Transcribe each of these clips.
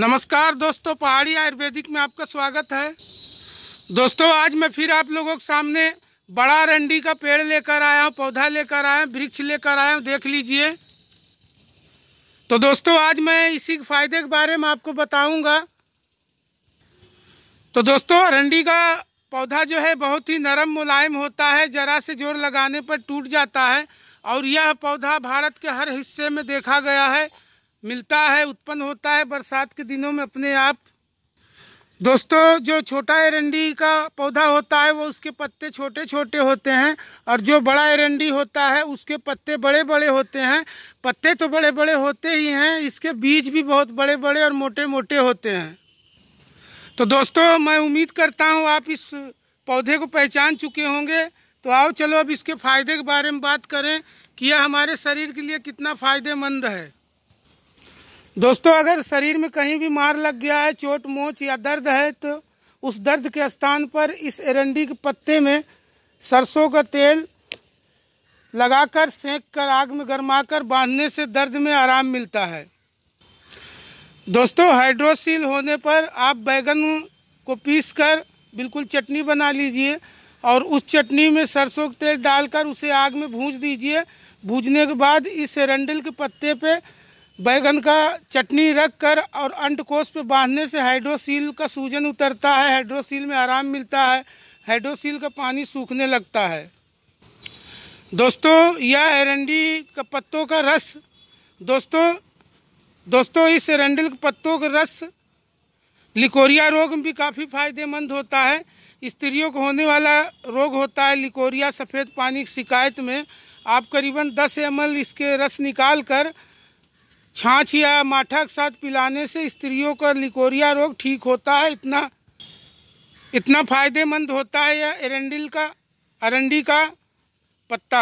नमस्कार दोस्तों पहाड़ी आयुर्वेदिक में आपका स्वागत है दोस्तों आज मैं फिर आप लोगों के सामने बड़ा रंडी का पेड़ लेकर आया हूँ पौधा लेकर आया हूँ वृक्ष लेकर आया हूँ देख लीजिए तो दोस्तों आज मैं इसी के फायदे के बारे में आपको बताऊंगा तो दोस्तों रंडी का पौधा जो है बहुत ही नरम मुलायम होता है जरा से जोर लगाने पर टूट जाता है और यह पौधा भारत के हर हिस्से में देखा गया है मिलता है उत्पन्न होता है बरसात के दिनों में अपने आप दोस्तों जो छोटा एरंडी का पौधा होता है वो उसके पत्ते छोटे छोटे होते हैं और जो बड़ा एरंडी होता है उसके पत्ते बड़े बड़े होते हैं पत्ते तो बड़े बड़े होते ही हैं इसके बीज भी बहुत बड़े बड़े और मोटे मोटे होते हैं तो दोस्तों मैं उम्मीद करता हूँ आप इस पौधे को पहचान चुके होंगे तो आओ चलो अब इसके फायदे के बारे में बात करें कि यह हमारे शरीर के लिए कितना फायदेमंद है दोस्तों अगर शरीर में कहीं भी मार लग गया है चोट मोच या दर्द है तो उस दर्द के स्थान पर इस एरंडी के पत्ते में सरसों का तेल लगाकर सेंक कर आग में गरमाकर बांधने से दर्द में आराम मिलता है दोस्तों हाइड्रोसील होने पर आप बैगन को पीस कर बिल्कुल चटनी बना लीजिए और उस चटनी में सरसों का तेल डालकर उसे आग में भूज दीजिए भूजने के बाद इस एरंडल के पत्ते पर बैगन का चटनी रख कर और अंडकोश पे बांधने से हाइड्रोसील का सूजन उतरता है हाइड्रोसील में आराम मिलता है हाइड्रोसील का पानी सूखने लगता है दोस्तों यह एरंडी के पत्तों का रस दोस्तों दोस्तों इस एरंडल के पत्तों का रस लिकोरिया रोग में भी काफ़ी फायदेमंद होता है स्त्रियों को होने वाला रोग होता है लिकोरिया सफ़ेद पानी की शिकायत में आप करीबन 10 एम इसके रस निकाल कर छाछ या माठा के साथ पिलाने से स्त्रियों का लिकोरिया रोग ठीक होता है इतना इतना फायदेमंद होता है यह एरेंडिल का अरंडी का पत्ता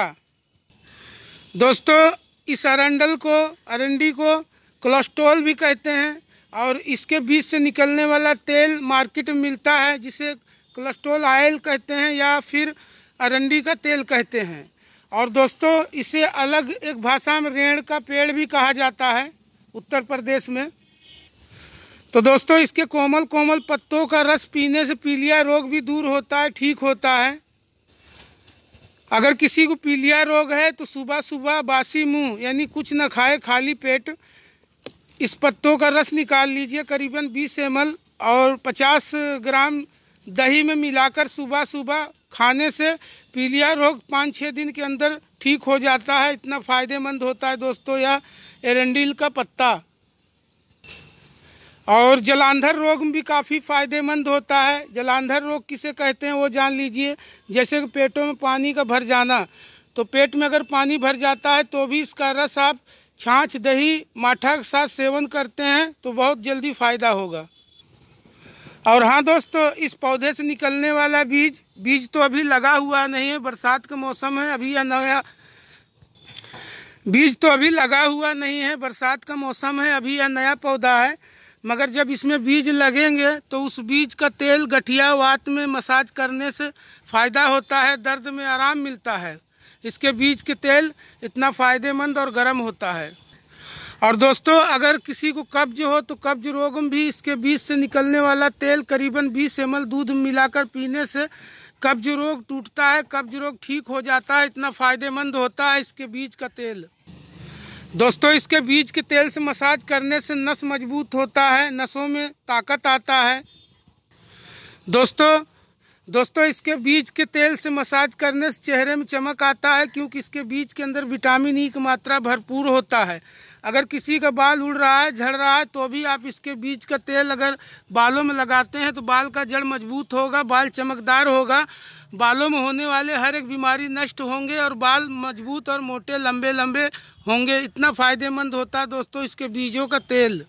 दोस्तों इस अरंडल को अरंडी को कोलेस्ट्रोल भी कहते हैं और इसके बीच से निकलने वाला तेल मार्केट में मिलता है जिसे कोलेस्ट्रोल ऑयल कहते हैं या फिर अरंडी का तेल कहते हैं और दोस्तों इसे अलग एक भाषा में रेण का पेड़ भी कहा जाता है उत्तर प्रदेश में तो दोस्तों इसके कोमल कोमल पत्तों का रस पीने से पीलिया रोग भी दूर होता है ठीक होता है अगर किसी को पीलिया रोग है तो सुबह सुबह बासी मुंह यानी कुछ न खाए खाली पेट इस पत्तों का रस निकाल लीजिए करीबन 20 एम और 50 ग्राम दही में मिलाकर सुबह सुबह खाने से पीलिया रोग पाँच छः दिन के अंदर ठीक हो जाता है इतना फ़ायदेमंद होता है दोस्तों यह एरेंडिल का पत्ता और जलांधर रोग भी काफ़ी फायदेमंद होता है जलांधर रोग किसे कहते हैं वो जान लीजिए जैसे कि पेटों में पानी का भर जाना तो पेट में अगर पानी भर जाता है तो भी इसका रस आप छाछ दही माठा के साथ सेवन करते हैं तो बहुत जल्दी फायदा होगा और हाँ दोस्तों इस पौधे से निकलने वाला बीज बीज तो अभी लगा हुआ नहीं है बरसात का मौसम है अभी यह नया बीज तो अभी लगा हुआ नहीं है बरसात का मौसम है अभी यह नया पौधा है मगर जब इसमें बीज लगेंगे तो उस बीज का तेल गठिया वात में मसाज करने से फ़ायदा होता है दर्द में आराम मिलता है इसके बीज के तेल इतना फ़ायदेमंद और गर्म होता है और दोस्तों अगर किसी को कब्ज हो तो कब्ज रोग में भी इसके बीज से निकलने वाला तेल करीबन 20 एम दूध मिलाकर पीने से कब्ज रोग टूटता है कब्ज रोग ठीक हो जाता है इतना फ़ायदेमंद होता है इसके बीज का तेल दोस्तों इसके बीज के तेल से मसाज करने से नस मजबूत होता है नसों में ताकत आता है दोस्तों दोस्तों इसके बीज के तेल से मसाज करने से चेहरे में चमक आता है क्योंकि इसके बीज के अंदर विटामिन ई की मात्रा भरपूर होता है अगर किसी का बाल उड़ रहा है झड़ रहा है तो भी आप इसके बीज का तेल अगर बालों में लगाते हैं तो बाल का जड़ मजबूत होगा बाल चमकदार होगा बालों में होने वाले हर एक बीमारी नष्ट होंगे और बाल मजबूत और मोटे लंबे लंबे होंगे इतना फ़ायदेमंद होता है दोस्तों इसके बीजों का तेल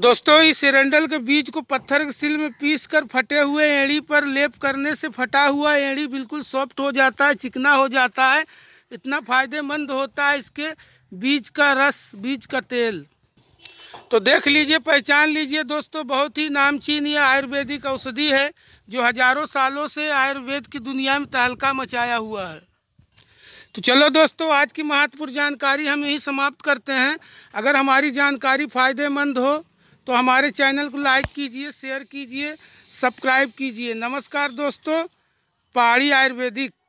दोस्तों इस सिरेंडल के बीज को पत्थर के सिल में पीस कर फटे हुए एड़ी पर लेप करने से फटा हुआ एड़ी बिल्कुल सॉफ्ट हो जाता है चिकना हो जाता है इतना फ़ायदेमंद होता है इसके बीज का रस बीज का तेल तो देख लीजिए पहचान लीजिए दोस्तों बहुत ही नामचीन यह आयुर्वेदिक औषधि है जो हजारों सालों से आयुर्वेद की दुनिया में तहलका मचाया हुआ है तो चलो दोस्तों आज की महत्वपूर्ण जानकारी हम यही समाप्त करते हैं अगर हमारी जानकारी फ़ायदेमंद हो तो हमारे चैनल को लाइक कीजिए शेयर कीजिए सब्सक्राइब कीजिए नमस्कार दोस्तों पहाड़ी आयुर्वेदिक